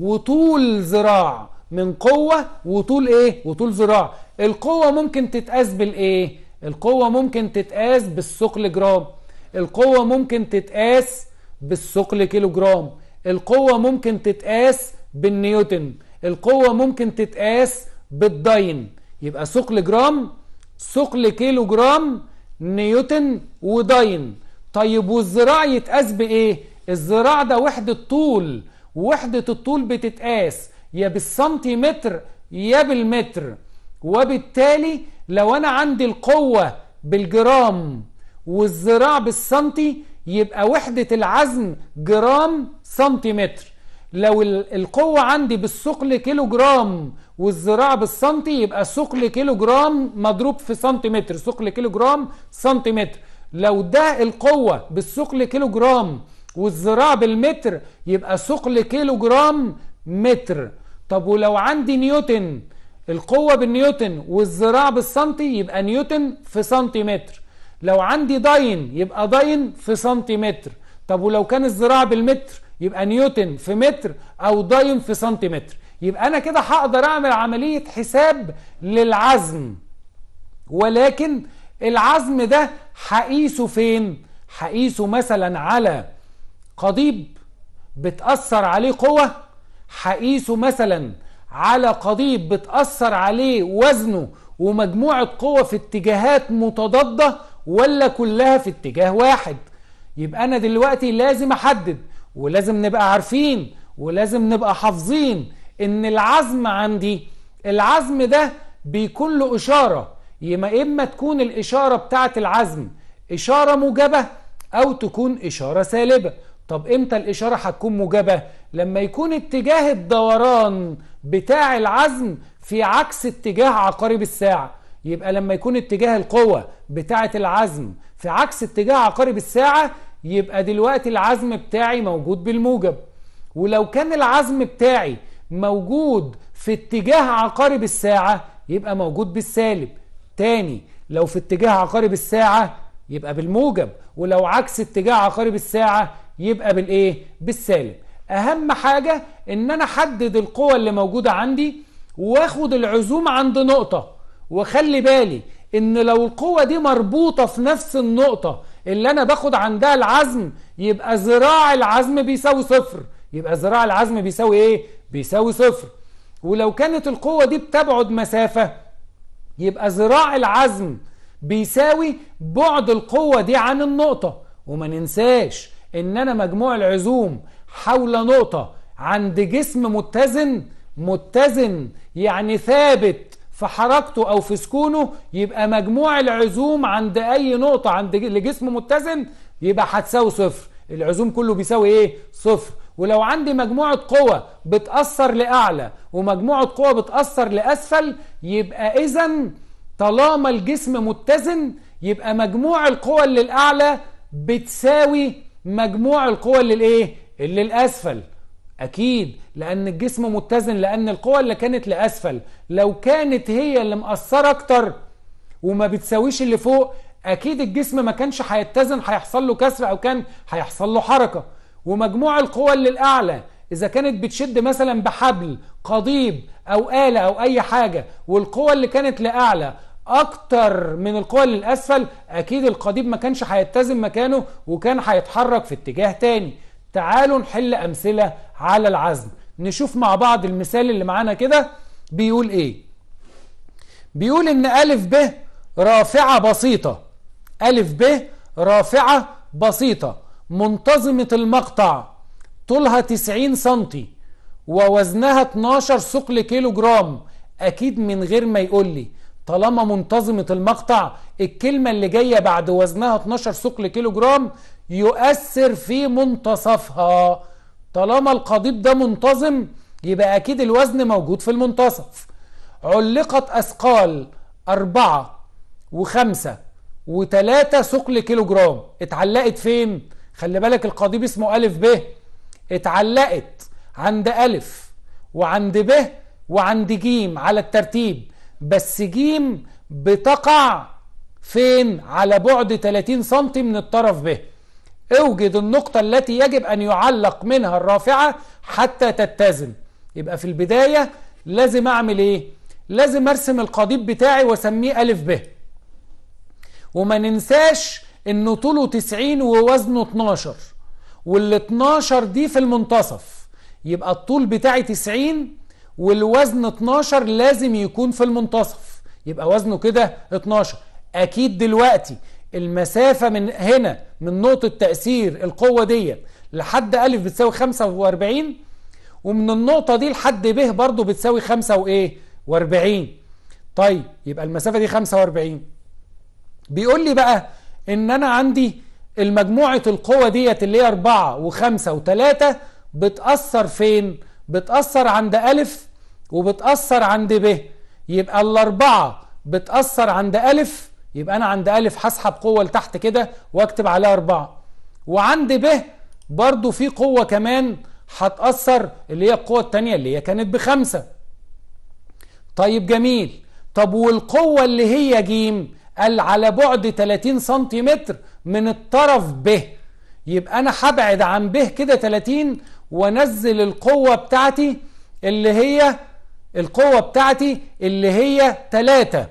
وطول ذراع من قوة وطول ايه وطول ذراع القوة ممكن تتقاس بالايه القوة ممكن تتقاس بالثقل جرام القوة ممكن تتقاس بالثقل كيلو جرام القوة ممكن تتقاس بالنيوتن القوة ممكن تتقاس بالداين يبقى ثقل جرام ثقل كيلو جرام نيوتن وداين طيب والذراع يتقاس بايه الذراع ده وحدة طول وحدة الطول بتتقاس يا بالسنتيمتر يا بالمتر وبالتالي لو انا عندي القوة بالجرام والذراع بالسنتي يبقى وحدة العزم جرام سنتيمتر لو القوة عندي بالثقل كيلو جرام والزراعة بالسنتي يبقى ثقل كيلو جرام مضروب في سنتيمتر ثقل كيلو جرام سنتيمتر لو ده القوة بالثقل كيلو جرام والزراعة بالمتر يبقى ثقل كيلو جرام متر طب ولو عندي نيوتن القوة بالنيوتن والزراعة بالسنتي يبقى نيوتن في سنتيمتر لو عندي ضاين يبقى ضاين في سنتيمتر طب ولو كان الذراع بالمتر يبقى نيوتن في متر او ضاين في سنتيمتر يبقى انا كده هقدر اعمل عملية حساب للعزم ولكن العزم ده هقيسه فين هقيسه مثلا على قضيب بتأثر عليه قوة هقيسه مثلا على قضيب بتأثر عليه وزنه ومجموعة قوة في اتجاهات متضادة ولا كلها في اتجاه واحد يبقى أنا دلوقتي لازم أحدد ولازم نبقى عارفين ولازم نبقى حافظين إن العزم عندي العزم ده بيكون له إشارة يما إما تكون الإشارة بتاعة العزم إشارة موجبة أو تكون إشارة سالبة طب إمتى الإشارة هتكون موجبة؟ لما يكون اتجاه الدوران بتاع العزم في عكس اتجاه عقارب الساعة يبقى لما يكون اتجاه القوة بتاعة العزم في عكس اتجاه عقارب الساعة يبقى دلوقتي العزم بتاعي موجود بالموجب ولو كان العزم بتاعي موجود في اتجاه عقارب الساعة يبقى موجود بالسالب تاني لو في اتجاه عقارب الساعة يبقى بالموجب ولو عكس اتجاه عقارب الساعة يبقى بالايه بالسالب اهم حاجة ان انا احدد القوة اللي موجودة عندي واخد العزوم عند نقطة وخلي بالي ان لو القوة دي مربوطة في نفس النقطة اللي انا باخد عندها العزم يبقى ذراع العزم بيساوي صفر يبقى ذراع العزم بيساوي ايه بيساوي صفر ولو كانت القوة دي بتبعد مسافة يبقى ذراع العزم بيساوي بعد القوة دي عن النقطة وما ننساش ان انا مجموع العزوم حول نقطة عند جسم متزن متزن يعني ثابت في حركته او في سكونه يبقى مجموع العزوم عند اي نقطه عند لجسم متزن يبقى هتساوي صفر العزوم كله بيساوي ايه صفر ولو عندي مجموعة قوة بتأثر لأعلى ومجموعة قوة بتأثر لأسفل يبقى إذا طالما الجسم متزن يبقى مجموع القوى اللي الأعلى بتساوي مجموع القوى اللي الإيه؟ اللي الأسفل اكيد لان الجسم متزن لان القوة اللي كانت لاسفل لو كانت هي اللي مقصرة اكتر وما بتساويش اللي فوق اكيد الجسم ما كانش هيتزن هيحصل له كسر او كان هيحصل له حركة ومجموع القوى اللي الاعلى اذا كانت بتشد مثلا بحبل قضيب او آلة او اي حاجة والقوة اللي كانت لاعلى اكتر من القوى اللي الاسفل اكيد القضيب ما كانش هيتزن مكانه وكان هيتحرك في اتجاه تاني تعالوا نحل أمثلة على العزم نشوف مع بعض المثال اللي معانا كده بيقول إيه بيقول إن ألف ب رافعة بسيطة ألف ب رافعة بسيطة منتظمة المقطع طولها 90 سنتي ووزنها 12 ثقل كيلو جرام أكيد من غير ما يقول لي طالما منتظمة المقطع الكلمة اللي جاية بعد وزنها 12 ثقل كيلو جرام يؤثر في منتصفها طالما القضيب ده منتظم يبقى أكيد الوزن موجود في المنتصف علقت أثقال أربعة وخمسة وتلاتة ثقل كيلو جرام اتعلقت فين؟ خلي بالك القضيب اسمه ألف ب اتعلقت عند ألف وعند ب وعند جيم على الترتيب بس جيم بتقع فين؟ على بعد 30 سم من الطرف ب اوجد النقطة التي يجب أن يعلق منها الرافعة حتى تتزن يبقى في البداية لازم أعمل إيه؟ لازم أرسم القضيب بتاعي وأسميه ألف ب وما ننساش إنه طوله 90 ووزنه 12 وال 12 دي في المنتصف يبقى الطول بتاعي 90 والوزن 12 لازم يكون في المنتصف يبقى وزنه كده 12 أكيد دلوقتي المسافة من هنا من نقطة تأثير القوة دي لحد أ بتساوي 45 ومن النقطة دي لحد ب برضو بتساوي 5 وإيه؟ و40 طيب يبقى المسافة دي 45 بيقول لي بقى إن أنا عندي المجموعة القوة ديت اللي هي 4 و5 و3 بتأثر فين؟ بتأثر عند أ وبتأثر عند ب يبقى الأربعة بتأثر عند أ يبقى انا عند الف هسحب قوه لتحت كده واكتب عليها اربعه وعند ب برضو في قوه كمان هتاثر اللي هي القوه الثانيه اللي هي كانت بخمسه طيب جميل طب والقوه اللي هي ج قال على بعد 30 سنتيمتر من الطرف ب يبقى انا هبعد عن ب كده 30 وانزل القوه بتاعتي اللي هي القوه بتاعتي اللي هي 3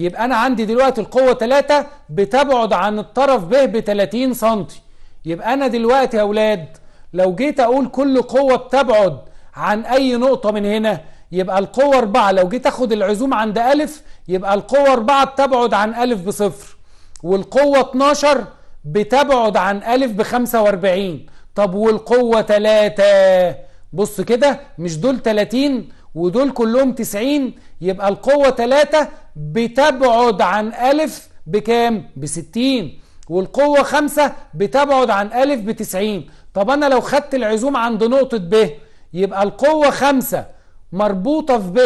يبقى أنا عندي دلوقتي القوة 3 بتبعد عن الطرف ب ب 30 سنتي يبقى أنا دلوقتي يا أولاد لو جيت أقول كل قوة بتبعد عن أي نقطة من هنا يبقى القوة 4 لو جيت أخد العزوم عند ألف يبقى القوة 4 بتبعد عن ألف بصفر والقوة 12 بتبعد عن ألف ب 45 طب والقوة 3 بص كده مش دول 30 ودول كلهم تسعين يبقى القوة تلاتة بتبعد عن ألف بكام؟ بستين والقوة خمسة بتبعد عن ألف بتسعين طب أنا لو خدت العزوم عند نقطة ب يبقى القوة خمسة مربوطة في ب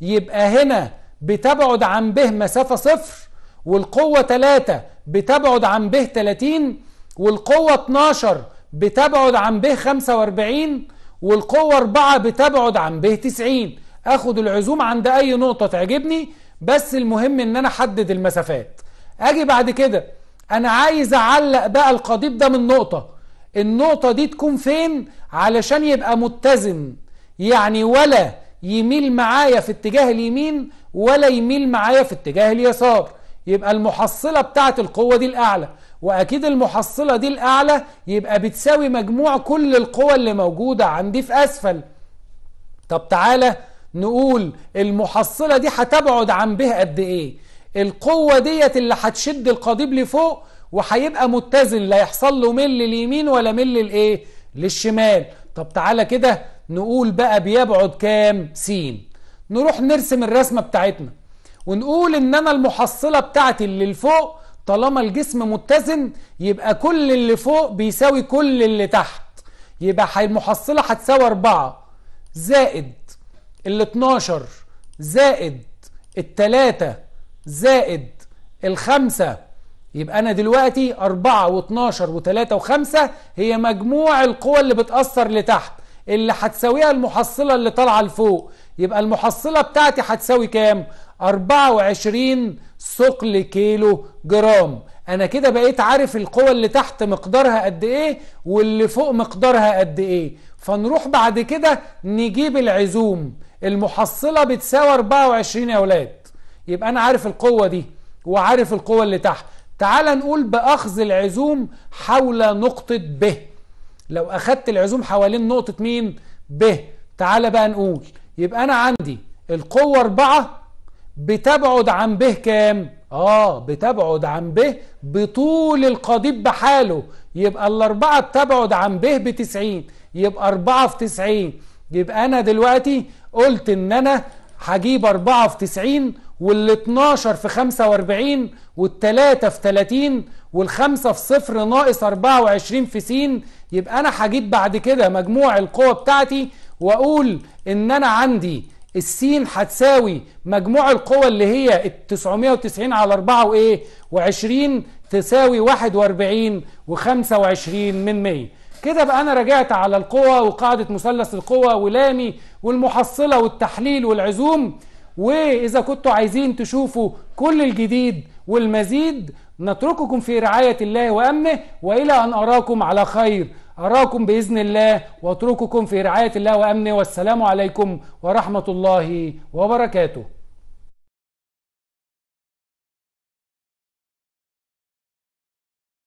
يبقى هنا بتبعد عن ب مسافة صفر والقوة تلاتة بتبعد عن ب تلاتين والقوة 12 بتبعد عن ب 45 والقوة 4 بتبعد عن ب 90 أخد العزوم عند أي نقطة تعجبني بس المهم إن أنا أحدد المسافات أجي بعد كده أنا عايز أعلق بقى القضيب ده من نقطة النقطة دي تكون فين علشان يبقى متزن يعني ولا يميل معايا في اتجاه اليمين ولا يميل معايا في اتجاه اليسار يبقى المحصلة بتاعت القوة دي الأعلى واكيد المحصلة دي الاعلى يبقى بتساوي مجموع كل القوى اللي موجودة عندي في اسفل طب تعالى نقول المحصلة دي هتبعد عن به قد ايه القوة ديت اللي هتشد القضيب لفوق وهيبقى متزن لا يحصل له مل لليمين ولا مل للايه للشمال طب تعالى كده نقول بقى بيبعد كام س نروح نرسم الرسمة بتاعتنا ونقول ان انا المحصلة بتاعتي اللي لفوق طالما الجسم متزن يبقى كل اللي فوق بيساوي كل اللي تحت يبقى المحصلة هتساوي أربعة زائد ال 12 زائد التلاتة زائد الخمسة يبقى أنا دلوقتي 4 و12 و3 و5 هي مجموع القوى اللي بتأثر لتحت اللي هتساويها المحصلة اللي طالعة لفوق يبقى المحصلة بتاعتي هتساوي كام؟ 24 ثقل كيلو جرام انا كده بقيت عارف القوة اللي تحت مقدارها قد ايه واللي فوق مقدارها قد ايه فنروح بعد كده نجيب العزوم المحصلة بتساوي 24 يا ولاد يبقى انا عارف القوة دي وعارف القوة اللي تحت تعال نقول باخذ العزوم حول نقطة ب لو اخدت العزوم حوالين نقطة مين ب تعال بقى نقول يبقى انا عندي القوة 4 بتبعد عن به كام اه بتبعد عن به بطول القضيب بحاله يبقى الاربعة بتبعد عن به بتسعين يبقى اربعة في تسعين يبقى انا دلوقتي قلت ان انا هجيب اربعة في تسعين وال12 في 45 وال3 في 30 وال5 في صفر ناقص 24 في س يبقى انا هجيب بعد كده مجموع القوة بتاعتي واقول ان انا عندي السين هتساوي مجموع القوى اللي هي 990 على 4 وايه و20 تساوي 41 و25 من 100 كده بقى انا رجعت على القوى وقاعده مثلث القوى ولامي والمحصله والتحليل والعزوم واذا كنتوا عايزين تشوفوا كل الجديد والمزيد نترككم في رعايه الله وامنه والى ان اراكم على خير أراكم بإذن الله وأترككم في رعاية الله وأمنه والسلام عليكم ورحمة الله وبركاته